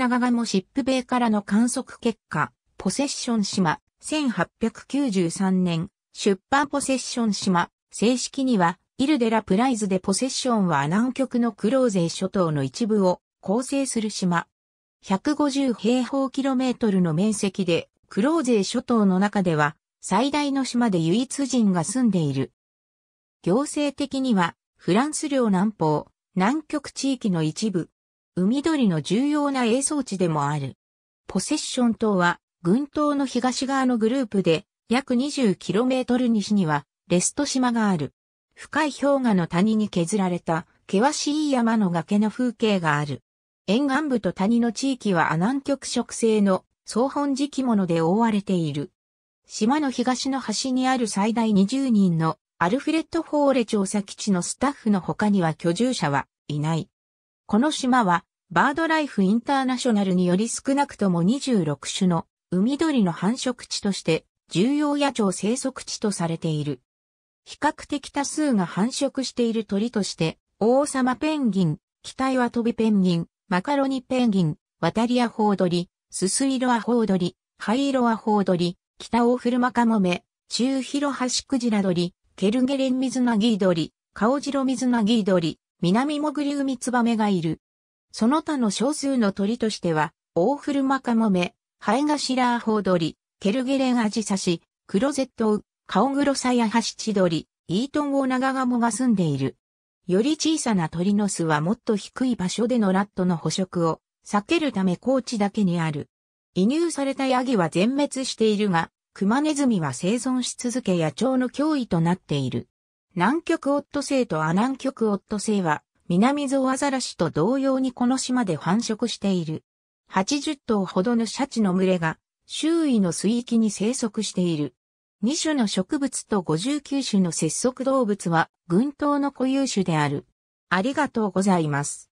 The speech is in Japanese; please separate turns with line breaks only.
長賀もシップ米からの観測結果、ポセッション島、1893年、出版ポセッション島、正式には、イルデラプライズでポセッションは南極のクローゼ諸島の一部を構成する島。150平方キロメートルの面積で、クローゼ諸島の中では、最大の島で唯一人が住んでいる。行政的には、フランス領南方、南極地域の一部、海鳥の重要な営装地でもある。ポセッション島は、群島の東側のグループで、約 20km 西には、レスト島がある。深い氷河の谷に削られた、険しい山の崖の風景がある。沿岸部と谷の地域は南極植生の総本時期物で覆われている。島の東の端にある最大20人のアルフレッド・ホーレ調査基地のスタッフの他には居住者はいない。この島は、バードライフインターナショナルにより少なくとも26種の海鳥の繁殖地として重要野鳥生息地とされている。比較的多数が繁殖している鳥として、王様ペンギン、北岩飛びペンギン、マカロニペンギン、渡りアホウドリ、ススイロアホウドリ、灰色アホウドリ、北オフルマカモメ、中広ハシクジラドリ、ケルゲレンミズナギードリ、カオジロミズナギードリ、南モグリウミツバメがいる。その他の少数の鳥としては、オオフルマカモメ、ハエガシラーホウドリ、ケルゲレンアジサシ、クロゼットウ、カオグロサヤハシチドリ、イートンオオナガガモが住んでいる。より小さな鳥の巣はもっと低い場所でのラットの捕食を避けるため高地だけにある。移入されたヤギは全滅しているが、クマネズミは生存し続け野鳥の脅威となっている。南極オットセイとア南極オットセイは、南ゾウアザラシと同様にこの島で繁殖している。80頭ほどのシャチの群れが、周囲の水域に生息している。2種の植物と59種の節足動物は、群島の固有種である。ありがとうございます。